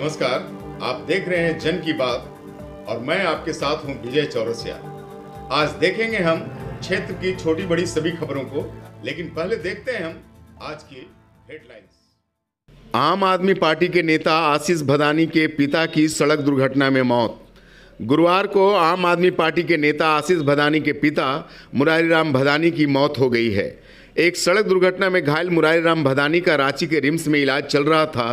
नमस्कार आप देख रहे हैं जन की बात और मैं आपके साथ हूं विजय चौरसिया आज देखेंगे हम क्षेत्र की छोटी बड़ी सभी खबरों को लेकिन पहले देखते हैं हम आज की हेडलाइंस आम आदमी पार्टी के नेता आशीष भदानी के पिता की सड़क दुर्घटना में मौत गुरुवार को आम आदमी पार्टी के नेता आशीष भदानी के पिता मुरारीराम भदानी की मौत हो गई है एक सड़क दुर्घटना में घायल मुरारी राम भदानी का रांची के रिम्स में इलाज चल रहा था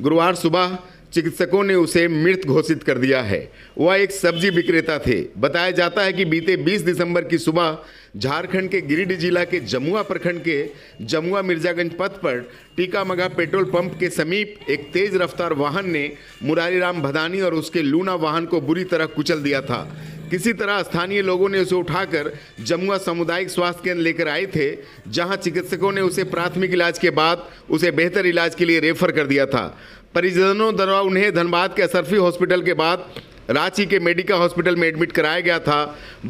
गुरुवार सुबह चिकित्सकों ने उसे मृत घोषित कर दिया है वह एक सब्जी विक्रेता थे बताया जाता है कि बीते 20 दिसंबर की सुबह झारखंड के गिरिडीह जिला के जमुआ प्रखंड के जमुआ मिर्जागंज पथ पर टीकामगा पेट्रोल पंप के समीप एक तेज रफ्तार वाहन ने मुरारी राम भदानी और उसके लूना वाहन को बुरी तरह कुचल दिया था किसी तरह स्थानीय लोगों ने उसे उठाकर जमुआ सामुदायिक स्वास्थ्य केंद्र लेकर आए थे जहां चिकित्सकों ने उसे प्राथमिक इलाज के बाद उसे बेहतर इलाज के लिए रेफर कर दिया था परिजनों द्वारा उन्हें धनबाद के असरफी हॉस्पिटल के बाद रांची के मेडिका हॉस्पिटल में एडमिट कराया गया था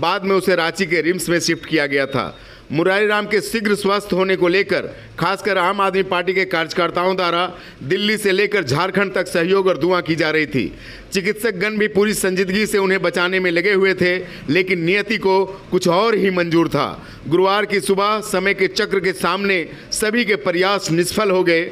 बाद में उसे रांची के रिम्स में शिफ्ट किया गया था मुरारी राम के शीघ्र स्वस्थ होने को लेकर खासकर आम आदमी पार्टी के कार्यकर्ताओं द्वारा दिल्ली से लेकर झारखंड तक सहयोग और दुआ की जा रही थी चिकित्सक गण भी पूरी संजीदगी से उन्हें बचाने में लगे हुए थे लेकिन नियति को कुछ और ही मंजूर था गुरुवार की सुबह समय के चक्र के सामने सभी के प्रयास निष्फल हो गए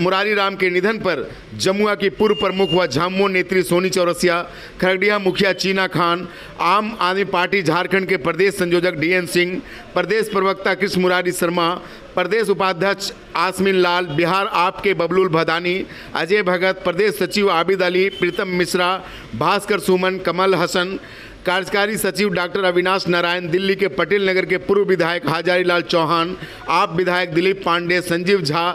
मुरारी राम के निधन पर जमुआ की पूर्व प्रमुख व झामुमो नेत्री सोनी चौरसिया खरगडिया मुखिया चीना खान आम आदमी पार्टी झारखंड के प्रदेश संयोजक डी सिंह प्रदेश प्रवक्ता कृष्ण मुरारी शर्मा प्रदेश उपाध्यक्ष आसमिन लाल बिहार आपके बबलुल भदानी अजय भगत प्रदेश सचिव आबिद अली प्रीतम मिश्रा भास्कर सुमन कमल हसन कार्यकारी सचिव डॉक्टर अविनाश नारायण दिल्ली के पटेल नगर के पूर्व विधायक लाल चौहान आप विधायक दिलीप पांडे संजीव झा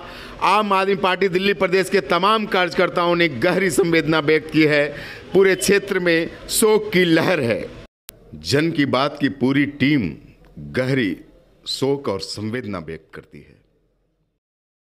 आम आदमी पार्टी दिल्ली प्रदेश के तमाम कार्यकर्ताओं ने गहरी संवेदना व्यक्त की है पूरे क्षेत्र में शोक की लहर है जन की बात की पूरी टीम गहरी शोक और संवेदना व्यक्त करती है